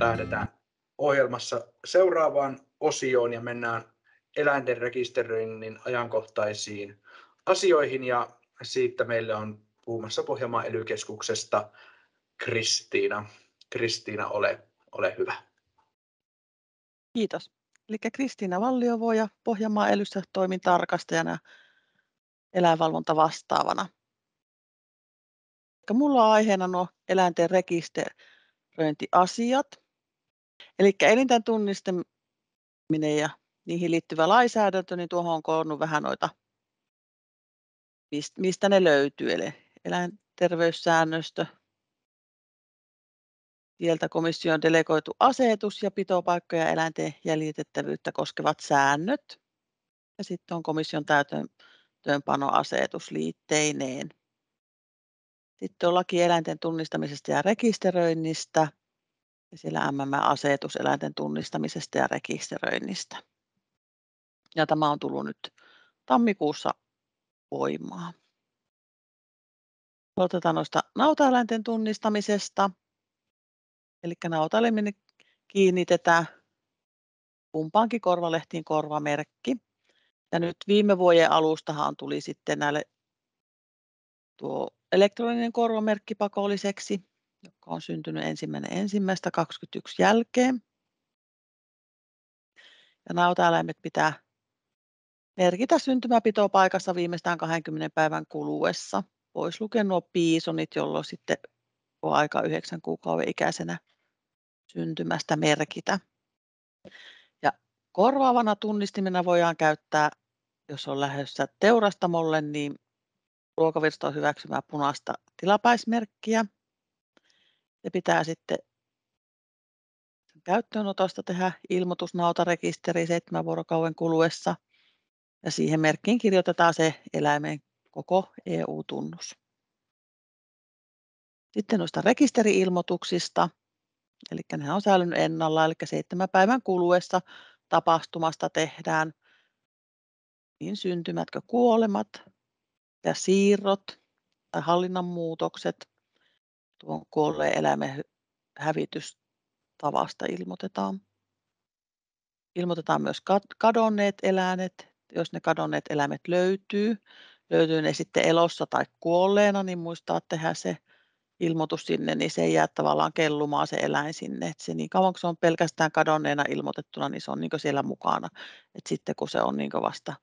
lähdetään ohjelmassa seuraavaan osioon ja mennään eläinten rekisteröinnin ajankohtaisiin asioihin ja siitä meillä on puhumassa Pohjanmaan ely Kristiina. Kristiina, ole, ole hyvä. Kiitos. Eli Kristiina Valliovo ja Pohjanmaan elyssä toimin tarkastajana eläinvalvonta vastaavana. Mulla on aiheena nuo eläinten rekisteröintiasiat – Eli elintään tunnistaminen ja niihin liittyvä lainsäädäntö, niin tuohon on koonnut vähän noita, mistä ne löytyy. Eli eläinterveyssäännöstö, tieltä komission delegoitu asetus ja pitopaikkoja eläinten jäljitettävyyttä koskevat säännöt. Ja sitten on komission täytäntöönpanoasetus liitteineen. Sitten on laki eläinten tunnistamisesta ja rekisteröinnistä, ja siellä MMM-asetus eläinten tunnistamisesta ja rekisteröinnistä. Ja tämä on tullut nyt tammikuussa voimaan. Otetaan noista nautaeläinten tunnistamisesta. Eli nautaeläimen kiinnitetään kumpaankin korvalehtiin korvamerkki. Ja nyt viime vuoden alustahan tuli sitten näille tuo elektroninen korvamerkki pakolliseksi joka on syntynyt ensimmäinen ensimmäistä 21 jälkeen. Ja nautaeläimet pitää merkitä syntymäpitopaikassa viimeistään 20 päivän kuluessa. Pois lukien nuo piisonit, jolloin sitten on aika 9 kuukauden ikäisenä syntymästä merkitä. Ja korvaavana tunnistimena voidaan käyttää, jos on lähdössä teurastamolle, niin ruokaviraston hyväksymää punaista tilapäismerkkiä – se pitää sitten sen käyttöönotosta tehdä ilmoitus nautarekisteriin seitsemän vuorokauden kuluessa ja siihen merkkiin kirjoitetaan se eläimen koko EU-tunnus. Sitten noista rekisteriilmoituksista, eli ne on säilynyt ennalla, eli seitsemän päivän kuluessa tapahtumasta tehdään niin syntymätkö kuolemat ja siirrot tai hallinnan muutokset, tuon kuolleen eläimen hävitystavasta ilmoitetaan. Ilmoitetaan myös kadonneet eläimet, jos ne kadonneet eläimet löytyy. Löytyy ne sitten elossa tai kuolleena, niin muistaa tehdä se ilmoitus sinne, niin se ei jää tavallaan kellumaan se eläin sinne. Et se niin kauan kun se on pelkästään kadonneena ilmoitettuna, niin se on niin siellä mukana. Et sitten kun se on niin vasta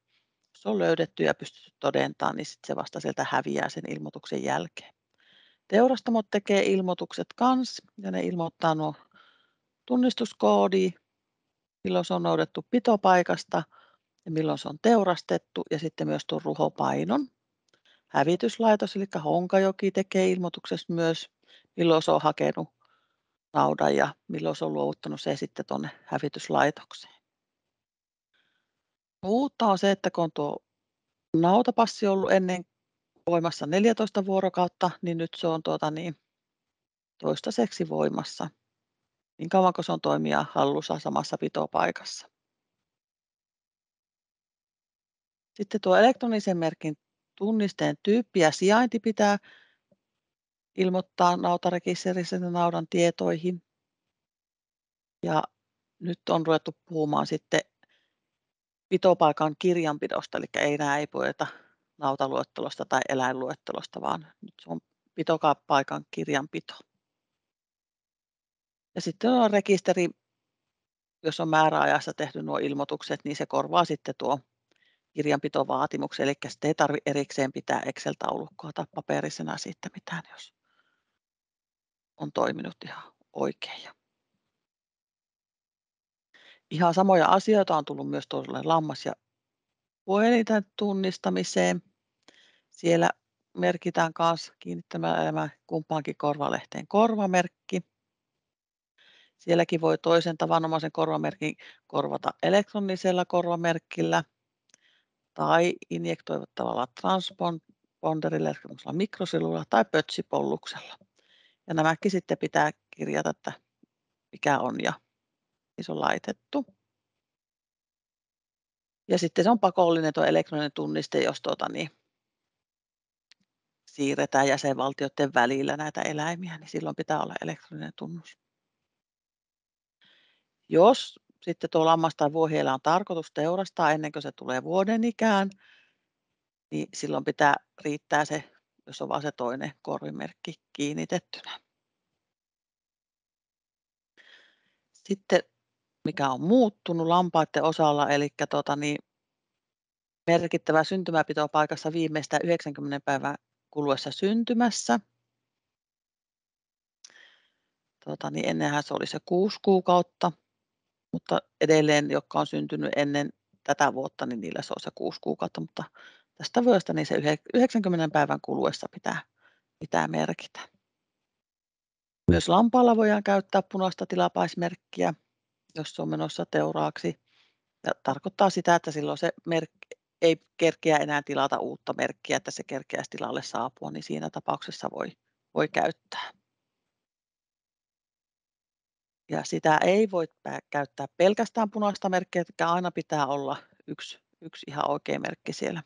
se on löydetty ja pystytty todentamaan, niin sit se vasta sieltä häviää sen ilmoituksen jälkeen. Teurastamot tekee ilmoitukset kans ja ne ilmoittaa nuo tunnistuskoodi, milloin se on noudettu pitopaikasta ja milloin se on teurastettu ja sitten myös tuon ruhopainon. Hävityslaitos eli Honkajoki tekee ilmoituksessa myös, milloin se on hakenut naudan ja milloin se on luovuttanut se sitten tuonne hävityslaitokseen. Uutta on se, että kun on tuo nautapassi ollut ennen voimassa 14 vuorokautta, niin nyt se on tuota niin, toistaiseksi voimassa. Niin kauan kuin se on toimia hallussa samassa pitopaikassa. Sitten tuo elektronisen merkin tunnisteen tyyppi ja sijainti pitää ilmoittaa nautarekisterissä naudan tietoihin. Ja nyt on ruvettu puhumaan sitten pitopaikan kirjanpidosta, eli ei enää ei poeta nautaluettelosta tai eläinluettelosta, vaan nyt se on pitokaapaikan kirjanpito. Ja sitten on rekisteri, jos on määräajassa tehty nuo ilmoitukset, niin se korvaa sitten tuo kirjanpitovaatimuksen, eli sitten ei tarvitse erikseen pitää Excel-taulukkoa tai paperisena siitä mitään, jos on toiminut ihan oikein. Ihan samoja asioita on tullut myös tuolle lammas- ja puhelinten tunnistamiseen. Siellä merkitään myös kiinnittämällä kumpaankin korvalehteen korvamerkki. Sielläkin voi toisen tavanomaisen korvamerkin korvata elektronisella korvamerkillä tai injektoivattavalla transponderilla, esimerkiksi mikrosilulla tai pötsipolluksella. Ja nämäkin sitten pitää kirjata, että mikä on ja missä on laitettu. Ja sitten se on pakollinen tuo elektroninen tunniste, jos tuota, niin siirretään jäsenvaltioiden välillä näitä eläimiä, niin silloin pitää olla elektroninen tunnus. Jos sitten tuo lammas tai vuohielä on tarkoitus teurastaa ennen kuin se tulee vuoden ikään, niin silloin pitää riittää se, jos on vain se toinen korvimerkki kiinnitettynä. Sitten mikä on muuttunut lampaiden osalla, eli tuota, niin merkittävä syntymäpitopaikassa viimeistä 90 päivän kuluessa syntymässä. Tuota, niin ennenhän se oli se kuusi kuukautta, mutta edelleen, jotka on syntynyt ennen tätä vuotta, niin niillä se on se kuusi kuukautta, mutta tästä vuodesta niin se 90 päivän kuluessa pitää, pitää merkitä. Myös lampaalla voidaan käyttää punaista tilapaismerkkiä, jos se on menossa teuraaksi. Ja tarkoittaa sitä, että silloin se merkki, ei kerkeä enää tilata uutta merkkiä, että se kerkeä tilalle saapua, niin siinä tapauksessa voi, voi käyttää. Ja sitä ei voi käyttää pelkästään punaista merkkiä, että aina pitää olla yksi, yksi ihan oikea merkki siellä.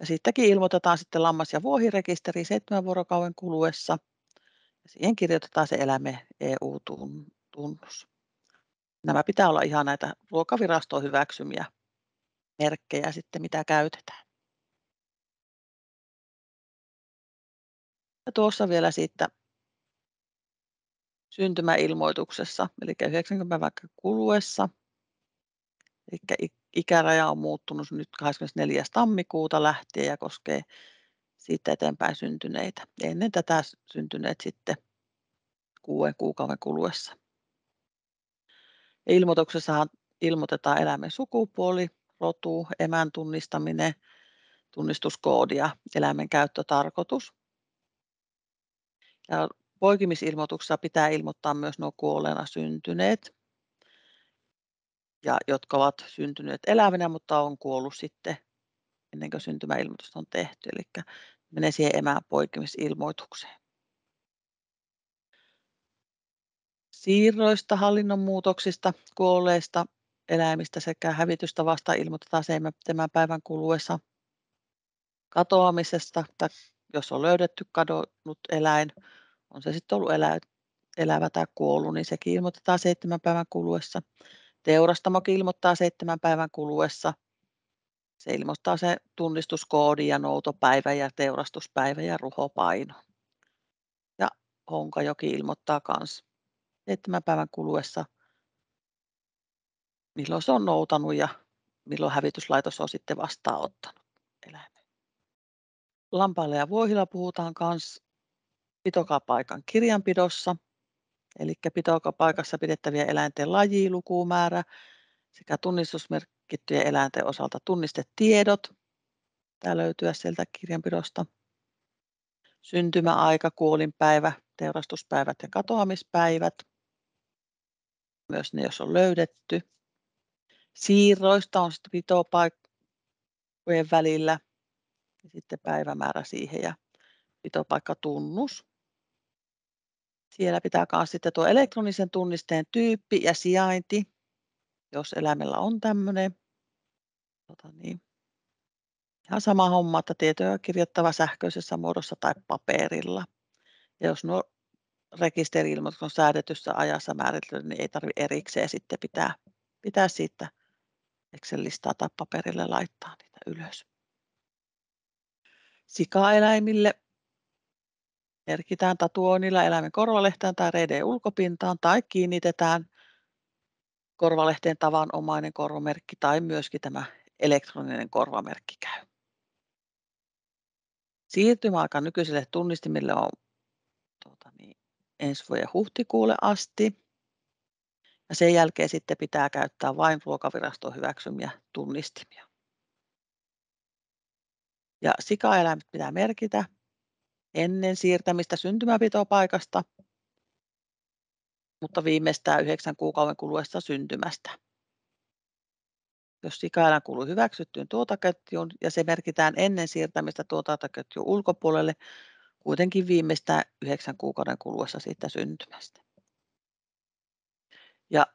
Ja sittenkin ilmoitetaan sitten lammas- ja vuohirekisteri seitsemän vuorokauden kuluessa. Ja siihen kirjoitetaan se eläme EU-tunnus. Nämä pitää olla ihan näitä ruokavirastoon hyväksymiä merkkejä sitten, mitä käytetään. Ja tuossa vielä siitä syntymäilmoituksessa, eli 90 vaikka kuluessa. Eli ikäraja on muuttunut nyt 24. tammikuuta lähtien ja koskee siitä eteenpäin syntyneitä. Ennen tätä syntyneet sitten kuuden kuukauden kuluessa. Ilmoituksessahan ilmoitetaan eläimen sukupuoli, rotu, emän tunnistaminen, tunnistuskoodi ja eläimen käyttötarkoitus. Ja poikimisilmoituksessa pitää ilmoittaa myös nuo kuolleena syntyneet, ja jotka ovat syntyneet elävinä, mutta on kuollut sitten ennen kuin syntymäilmoitus on tehty. Eli menee siihen emään poikimisilmoitukseen. Siirroista, hallinnon muutoksista, kuolleista eläimistä sekä hävitystä vasta ilmoitetaan seitsemän päivän kuluessa katoamisesta, tai jos on löydetty kadonnut eläin, on se sitten ollut elä, elävä tai kuollut, niin sekin ilmoitetaan seitsemän päivän kuluessa. Teurastamokin ilmoittaa seitsemän päivän kuluessa. Se ilmoittaa se tunnistuskoodi ja noutopäivä ja teurastuspäivä ja ruhopaino. Ja Honkajoki ilmoittaa myös seitsemän päivän kuluessa milloin se on noutanut ja milloin hävityslaitos on sitten vastaanottanut eläimen. Lampailla ja vuohilla puhutaan myös pitokapaikan kirjanpidossa, eli pitokapaikassa pidettäviä eläinten laji, lukumäärä sekä tunnistusmerkittyjen eläinten osalta tunnistetiedot. Tämä löytyy sieltä kirjanpidosta. Syntymäaika, kuolinpäivä, teurastuspäivät ja katoamispäivät. Myös ne, jos on löydetty siirroista on sitten pitopaikkojen välillä ja sitten päivämäärä siihen ja pitopaikkatunnus. Siellä pitää myös sitten tuo elektronisen tunnisteen tyyppi ja sijainti, jos eläimellä on tämmöinen. Tota niin. Ihan sama homma, että tietoja on sähköisessä muodossa tai paperilla. Ja jos nuo rekisteri on säädetyssä ajassa määritelty, niin ei tarvitse erikseen sitten pitää, pitää siitä Excel-listaa tai paperille laittaa niitä ylös. Sikaeläimille merkitään tatuoinnilla eläimen korvalehtään tai reiden ulkopintaan tai kiinnitetään korvalehteen tavanomainen korvamerkki tai myöskin tämä elektroninen korvamerkki käy. Siirtymäaika nykyiselle tunnistimille on tuota niin, ensi vuoden huhtikuulle asti. Ja sen jälkeen sitten pitää käyttää vain ruokaviraston hyväksymiä tunnistimia. Ja sikaeläimet pitää merkitä ennen siirtämistä syntymäpitopaikasta, mutta viimeistään yhdeksän kuukauden kuluessa syntymästä. Jos sikaeläin kuuluu hyväksyttyyn tuotaketjuun ja se merkitään ennen siirtämistä tuotaketjun ulkopuolelle, kuitenkin viimeistään yhdeksän kuukauden kuluessa siitä syntymästä. Ja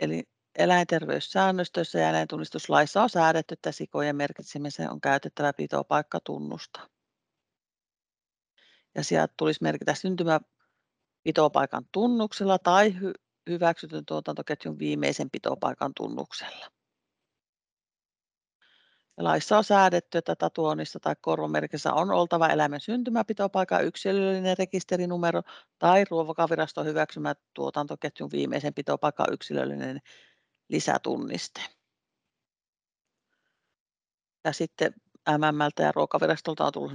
eli eläinterveyssäännöstössä ja eläintunnistuslaissa on säädetty, että sikojen merkitsemiseen on käytettävä pitopaikkatunnusta. Ja sieltä tulisi merkitä syntymä pitopaikan tunnuksella tai hy- hyväksytyn tuotantoketjun viimeisen pitopaikan tunnuksella. Ja laissa on säädetty, että tatuoinnissa tai korvamerkissä on oltava eläimen syntymäpitopaikan yksilöllinen rekisterinumero tai ruovakaviraston hyväksymä tuotantoketjun viimeisen pitopaikan yksilöllinen lisätunniste. Ja sitten MMLtä ja ruokavirastolta on tullut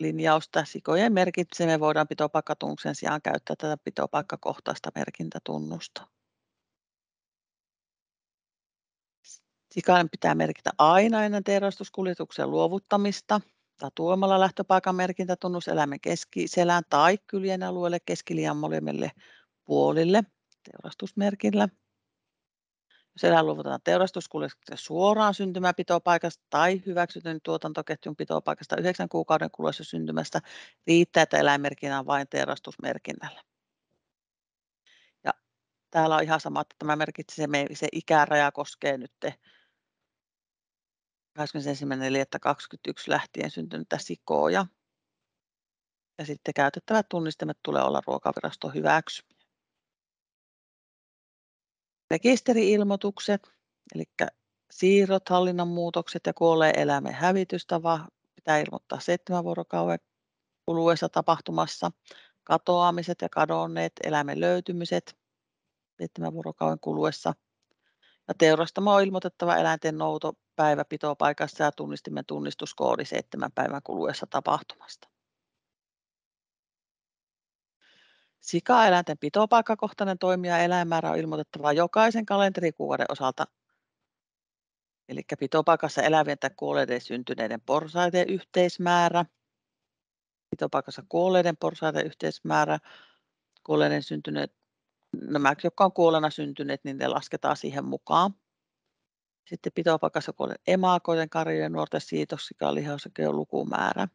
linjaus, että sikojen merkitsemme voidaan pitopaikkatunnuksen sijaan käyttää tätä pitopaikkakohtaista merkintätunnusta. Sikainen pitää merkitä aina ennen teurastuskuljetuksen luovuttamista tai tuomalla lähtöpaikan merkintätunnus eläimen keskiselään tai kyljen alueelle keskiliian molemmille puolille teurastusmerkillä. Jos eläin luovutetaan teurastuskuljetuksen suoraan syntymäpitopaikasta tai hyväksytyn tuotantoketjun pitopaikasta yhdeksän kuukauden kuluessa syntymästä, riittää, että on vain teurastusmerkinnällä. Ja täällä on ihan sama, että tämä merkitsee, se, se ikäraja koskee nyt 21.4.2021 lähtien syntynyttä sikoja. Ja sitten käytettävät tunnistimet tulee olla ruokaviraston hyväksymiä. Rekisteri-ilmoitukset, eli siirrot, hallinnan muutokset ja kuolleen eläimen hävitystä pitää ilmoittaa seitsemän vuorokauden kuluessa tapahtumassa. Katoamiset ja kadonneet eläimen löytymiset seitsemän vuorokauden kuluessa – Teurastamo on ilmoitettava eläinten nouto päiväpitopaikassa ja tunnistimen tunnistuskoodi seitsemän päivän kuluessa tapahtumasta. eläinten pitopaikkakohtainen toimija eläinmäärä on ilmoitettava jokaisen kalenterikuukauden osalta, eli pitopaikassa elävien tai kuolleiden syntyneiden porsaiden yhteismäärä, pitopaikassa kuolleiden porsaiden yhteismäärä, kuolleiden syntyneiden nämä, no jotka on kuolena syntyneet, niin ne lasketaan siihen mukaan. Sitten pitopaikassa kuolee emakoiden, karjojen, nuorten siitoksikaan, lihasakeen lukumäärä.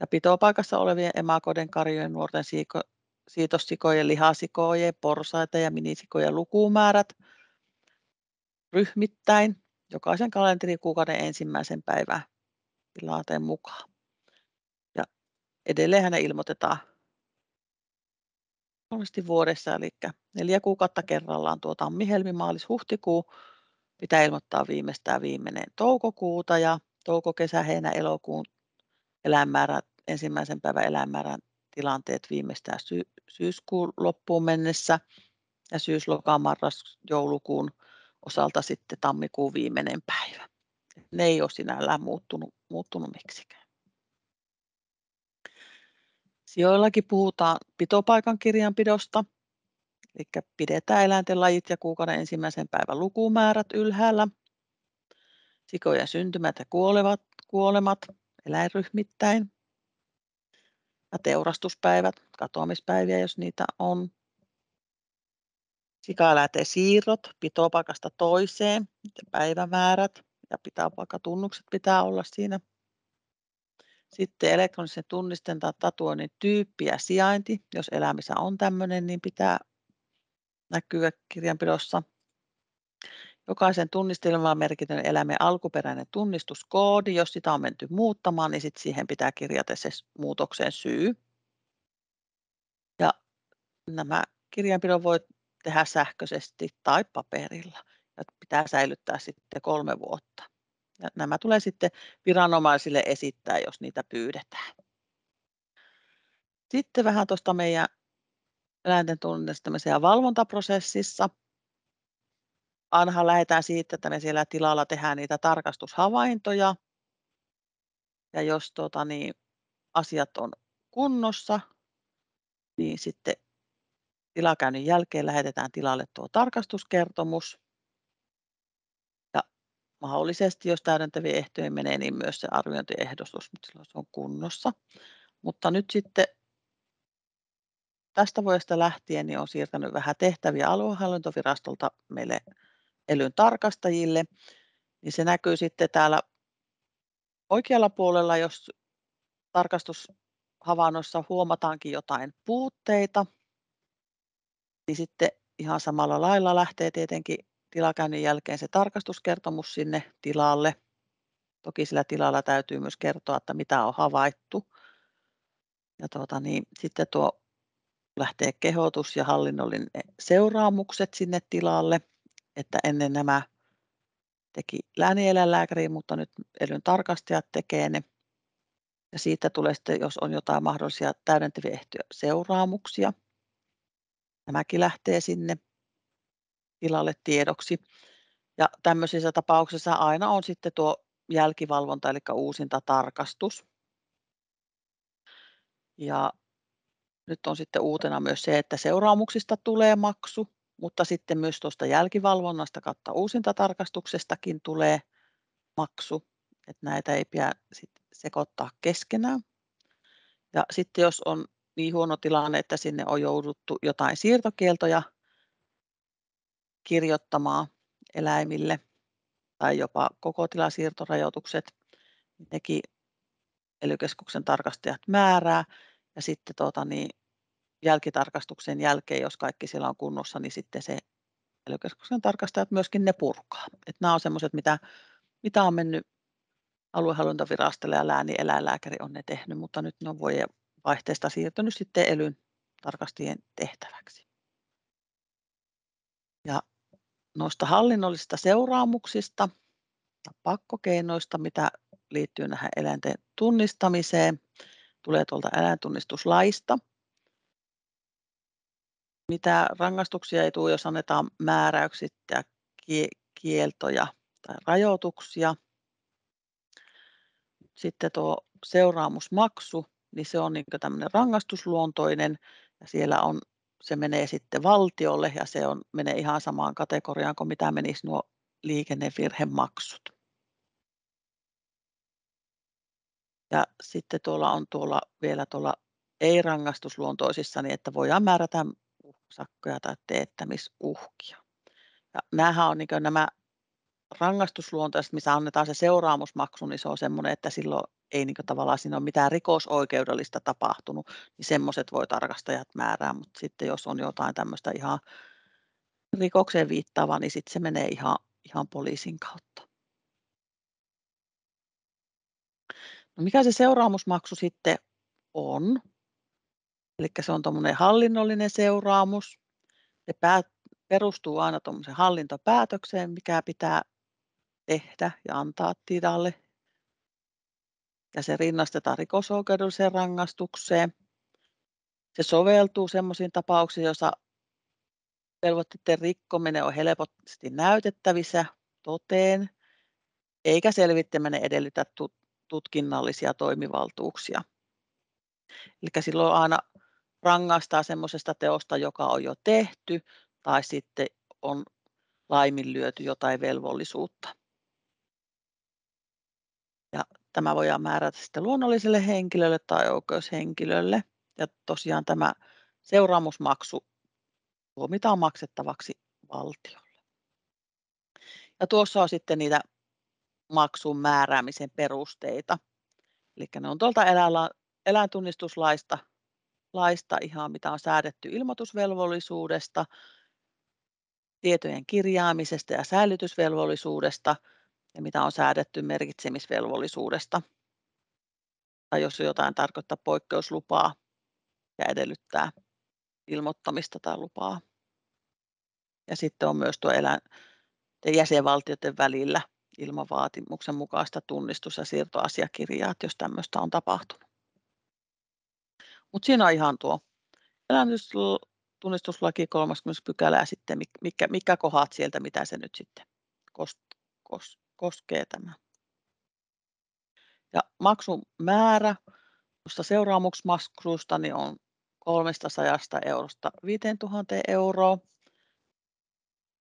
Ja pitopaikassa olevien emakoiden, karjojen, nuorten siiko, siitossikojen, lihasikojen, porsaita ja minisikojen lukumäärät ryhmittäin jokaisen kalenterikuukauden ensimmäisen päivän tilanteen mukaan. Ja edelleen ne ilmoitetaan monesti vuodessa, eli neljä kuukautta kerrallaan tuo tammi, helmi, maalis, huhtikuu pitää ilmoittaa viimeistään viimeinen toukokuuta ja touko, kesä, heinä, elokuun eläinmäärä, ensimmäisen päivän eläinmäärän tilanteet viimeistään sy- syyskuun loppuun mennessä ja syyslokaan marras joulukuun osalta sitten tammikuun viimeinen päivä. Ne ei ole sinällään muuttunut, muuttunut miksikään. Sijoillakin puhutaan pitopaikan kirjanpidosta, eli pidetään eläinten lajit ja kuukauden ensimmäisen päivän lukumäärät ylhäällä, sikojen syntymät ja kuolevat, kuolemat eläinryhmittäin, ja teurastuspäivät, katoamispäiviä, jos niitä on. Sikaeläinten siirrot pitopaikasta toiseen, päivämäärät ja pitopaikkatunnukset pitää olla siinä sitten elektronisen tunnisten tai tatuoinnin tyyppi ja sijainti. Jos elämissä on tämmöinen, niin pitää näkyä kirjanpidossa. Jokaisen tunnistelmaan merkityn eläimen alkuperäinen tunnistuskoodi, jos sitä on menty muuttamaan, niin sit siihen pitää kirjata se muutoksen syy. Ja nämä kirjanpidon voi tehdä sähköisesti tai paperilla. Ja pitää säilyttää sitten kolme vuotta. Ja nämä tulee sitten viranomaisille esittää, jos niitä pyydetään. Sitten vähän tuosta meidän eläinten tunnistamisen ja valvontaprosessissa. Anha lähdetään siitä, että me siellä tilalla tehdään niitä tarkastushavaintoja. Ja jos tuota, niin, asiat on kunnossa, niin sitten tilakäynnin jälkeen lähetetään tilalle tuo tarkastuskertomus mahdollisesti, jos täydentäviä ehtoja menee, niin myös se arviointiehdostus, mutta silloin se on kunnossa. Mutta nyt sitten tästä vuodesta lähtien niin on siirtänyt vähän tehtäviä aluehallintovirastolta meille elyn tarkastajille, niin se näkyy sitten täällä oikealla puolella, jos tarkastushavainnoissa huomataankin jotain puutteita, niin sitten ihan samalla lailla lähtee tietenkin tilakäynnin jälkeen se tarkastuskertomus sinne tilalle. Toki sillä tilalla täytyy myös kertoa, että mitä on havaittu. Ja tuota, niin sitten tuo lähtee kehotus ja hallinnollinen seuraamukset sinne tilalle, että ennen nämä teki läänieläinlääkäri, mutta nyt elyn tarkastajat tekee ne. Ja siitä tulee sitten, jos on jotain mahdollisia täydentäviä ehtoja, seuraamuksia. Nämäkin lähtee sinne tilalle tiedoksi. Ja tämmöisissä tapauksissa aina on sitten tuo jälkivalvonta eli tarkastus Ja nyt on sitten uutena myös se, että seuraamuksista tulee maksu, mutta sitten myös tuosta jälkivalvonnasta kautta uusintatarkastuksestakin tulee maksu, että näitä ei pidä sekoittaa keskenään. Ja sitten jos on niin huono tilanne, että sinne on jouduttu jotain siirtokieltoja kirjoittamaan eläimille tai jopa koko tilasiirtorajoitukset. Nekin niin ely tarkastajat määrää ja sitten tuota, niin jälkitarkastuksen jälkeen, jos kaikki siellä on kunnossa, niin sitten se ely tarkastajat myöskin ne purkaa. Et nämä on semmoiset, mitä, mitä on mennyt aluehallintovirastolle ja lääni eläinlääkäri on ne tehnyt, mutta nyt ne on voi vaihteesta siirtynyt sitten elyn tarkastajien tehtäväksi. Ja noista hallinnollisista seuraamuksista ja pakkokeinoista, mitä liittyy näihin eläinten tunnistamiseen, tulee tuolta eläintunnistuslaista. Mitä rangaistuksia ei tule, jos annetaan määräykset ja kieltoja tai rajoituksia. Sitten tuo seuraamusmaksu, niin se on niin tämmöinen rangaistusluontoinen ja siellä on se menee sitten valtiolle ja se on, menee ihan samaan kategoriaan kuin mitä menisi nuo liikennevirhemaksut. Ja sitten tuolla on tuolla vielä tuolla ei-rangaistusluontoisissa, niin että voidaan määrätä sakkoja tai teettämisuhkia. Ja nämähän on niin nämä rangaistusluontoiset, missä annetaan se seuraamusmaksu, niin se on semmoinen, että silloin ei niin tavallaan siinä ole mitään rikosoikeudellista tapahtunut, niin semmoiset voi tarkastajat määrää, mutta sitten jos on jotain tämmöistä ihan rikokseen viittaavaa, niin sitten se menee ihan, ihan poliisin kautta. No mikä se seuraamusmaksu sitten on? Eli se on tuommoinen hallinnollinen seuraamus. Se perustuu aina tuommoiseen hallintopäätökseen, mikä pitää tehdä ja antaa tilalle ja se rinnastetaan rikosoikeudelliseen rangaistukseen. Se soveltuu sellaisiin tapauksiin, joissa velvoitteiden rikkominen on helposti näytettävissä toteen, eikä selvittäminen edellytä tutkinnallisia toimivaltuuksia. Eli silloin aina rangaistaan semmoisesta teosta, joka on jo tehty tai sitten on laiminlyöty jotain velvollisuutta. Tämä voidaan määrätä sitten luonnolliselle henkilölle tai oikeushenkilölle. Ja tosiaan tämä seuraamusmaksu tuomitaan maksettavaksi valtiolle. Ja tuossa on sitten niitä maksun määräämisen perusteita. Eli ne on tuolta eläintunnistuslaista laista ihan, mitä on säädetty ilmoitusvelvollisuudesta, tietojen kirjaamisesta ja säilytysvelvollisuudesta – ja mitä on säädetty merkitsemisvelvollisuudesta tai jos jotain tarkoittaa poikkeuslupaa ja edellyttää ilmoittamista tai lupaa. Ja sitten on myös tuo elä, jäsenvaltioiden välillä ilman vaatimuksen mukaista tunnistus- ja siirtoasiakirjaa, jos tämmöistä on tapahtunut. Mutta siinä on ihan tuo tunnistuslaki 30 pykälä ja sitten mikä, mikä kohdat sieltä, mitä se nyt sitten kost, kost, koskee tämä. Ja maksun määrä tuosta seuraamuksmaksusta niin on 300 eurosta 5000 euroa.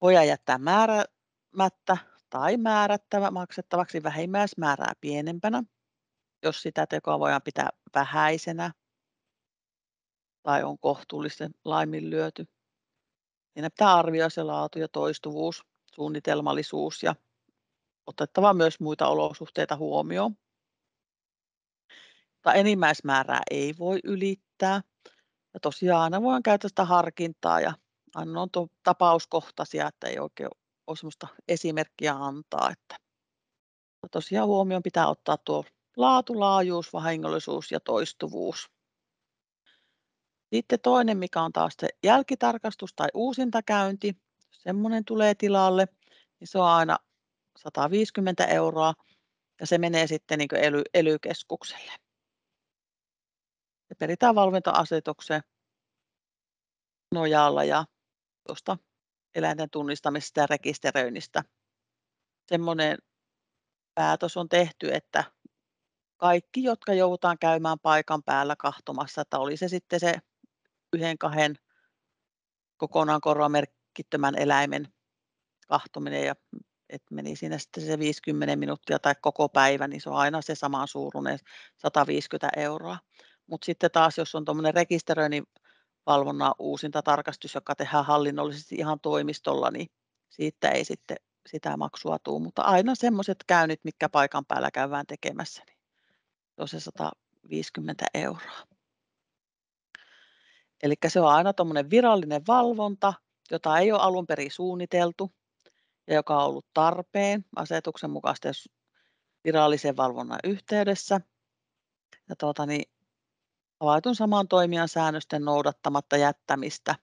Voidaan jättää määrämättä tai määrättävä maksettavaksi vähimmäismäärää pienempänä, jos sitä tekoa voidaan pitää vähäisenä tai on kohtuullisen laiminlyöty. Siinä pitää arvioida se laatu ja toistuvuus, suunnitelmallisuus ja otettava myös muita olosuhteita huomioon. Mutta enimmäismäärää ei voi ylittää. Ja tosiaan aina voidaan käyttää sitä harkintaa ja aina on tapauskohtaisia, että ei oikein ole sellaista esimerkkiä antaa. Että tosiaan huomioon pitää ottaa tuo laatu, laajuus, vahingollisuus ja toistuvuus. Sitten toinen, mikä on taas se jälkitarkastus tai uusintakäynti, semmoinen tulee tilalle, niin se on aina 150 euroa ja se menee sitten niin ely, ely-keskukselle. Se peritään valvontaasetuksen nojalla ja tuosta eläinten tunnistamisesta ja rekisteröinnistä. Semmoinen päätös on tehty, että kaikki, jotka joudutaan käymään paikan päällä kahtomassa, että oli se sitten se yhden, kahden kokonaan korvamerkittömän eläimen kahtominen ja et meni siinä sitten se 50 minuuttia tai koko päivä, niin se on aina se sama suuruinen 150 euroa. Mutta sitten taas, jos on tuommoinen rekisteröinnin valvonnan uusinta tarkastus, joka tehdään hallinnollisesti ihan toimistolla, niin siitä ei sitten sitä maksua tule, mutta aina semmoiset käynnit, mitkä paikan päällä käydään tekemässä, niin se 150 euroa. Eli se on aina tuommoinen virallinen valvonta, jota ei ole alun perin suunniteltu, ja joka on ollut tarpeen asetuksen mukaisesti virallisen valvonnan yhteydessä. Ja tuota, niin, havaitun saman toimijan säännösten noudattamatta jättämistä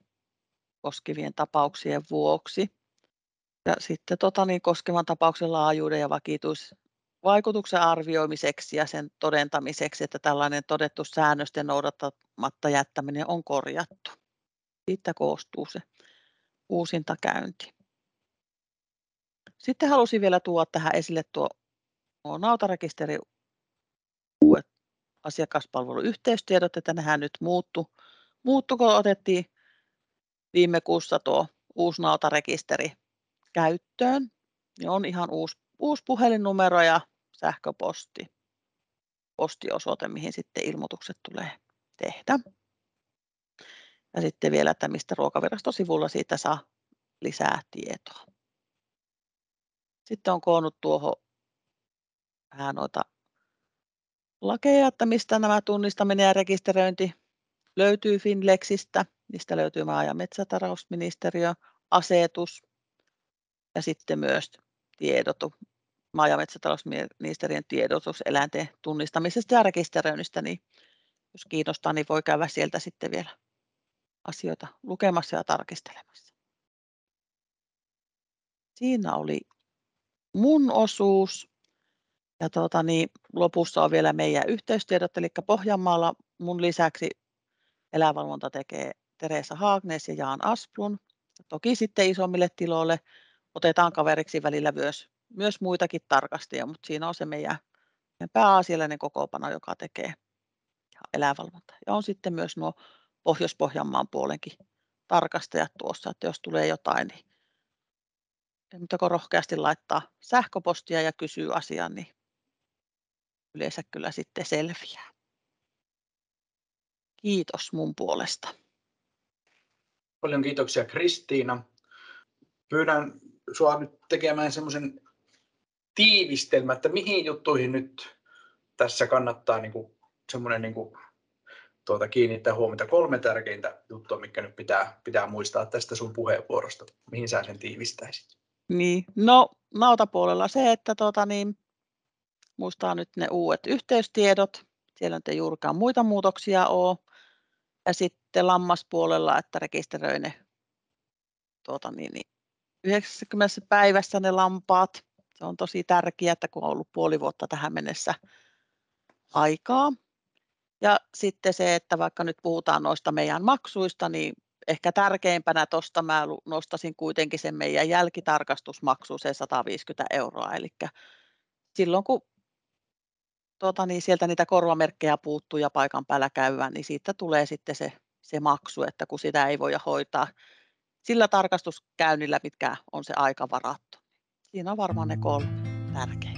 koskevien tapauksien vuoksi. Ja sitten tuota, niin, koskevan tapauksen laajuuden ja vaikutuksen arvioimiseksi ja sen todentamiseksi, että tällainen todettu säännösten noudattamatta jättäminen on korjattu. Siitä koostuu se uusintakäynti. Sitten halusin vielä tuoda tähän esille tuo nautarekisteri uudet asiakaspalveluyhteystiedot, että nehän nyt muuttu. Muuttuko otettiin viime kuussa tuo uusi nautarekisteri käyttöön. Ja niin on ihan uusi, uusi puhelinnumero ja sähköposti, postiosoite, mihin sitten ilmoitukset tulee tehdä. Ja sitten vielä, että mistä ruokavirastosivulla siitä saa lisää tietoa. Sitten on koonnut tuohon vähän noita lakeja, että mistä nämä tunnistaminen ja rekisteröinti löytyy Finlexistä. Niistä löytyy maa- ja metsätalousministeriö, asetus ja sitten myös tiedotu, maa- ja metsätalousministeriön tiedotus eläinten tunnistamisesta ja rekisteröinnistä, niin jos kiinnostaa, niin voi käydä sieltä sitten vielä asioita lukemassa ja tarkistelemassa. Siinä oli mun osuus. Ja tuota, niin lopussa on vielä meidän yhteystiedot, eli Pohjanmaalla mun lisäksi elävalvonta tekee Teresa Haagnes ja Jaan Asplun. Toki sitten isommille tiloille otetaan kaveriksi välillä myös, myös muitakin tarkastajia, mutta siinä on se meidän, meidän pääasiallinen kokoopano, joka tekee elävalvonta. Ja on sitten myös nuo Pohjois-Pohjanmaan puolenkin tarkastajat tuossa, että jos tulee jotain, niin ei rohkeasti laittaa sähköpostia ja kysyy asian, niin yleensä kyllä sitten selviää. Kiitos mun puolesta. Paljon kiitoksia Kristiina. Pyydän sinua nyt tekemään semmoisen tiivistelmä, että mihin juttuihin nyt tässä kannattaa niin kuin, semmoinen niin kuin, tuota, kiinnittää huomiota. Kolme tärkeintä juttua, mikä nyt pitää, pitää muistaa tästä sun puheenvuorosta. Mihin sä sen tiivistäisit? Niin, no nautapuolella se, että tuota, niin, muistaa nyt ne uudet yhteystiedot. Siellä ei juurikaan muita muutoksia ole. Ja sitten lammaspuolella, että rekisteröi ne tuota, niin, niin, 90 päivässä ne lampaat. Se on tosi tärkeää, että kun on ollut puoli vuotta tähän mennessä aikaa. Ja sitten se, että vaikka nyt puhutaan noista meidän maksuista, niin ehkä tärkeimpänä tuosta mä nostasin kuitenkin sen meidän jälkitarkastusmaksu, se 150 euroa, eli silloin kun tuota, niin sieltä niitä korvamerkkejä puuttuu ja paikan päällä käyvään, niin siitä tulee sitten se, se maksu, että kun sitä ei voi hoitaa sillä tarkastuskäynnillä, mitkä on se aika varattu. Siinä on varmaan ne kolme tärkeä.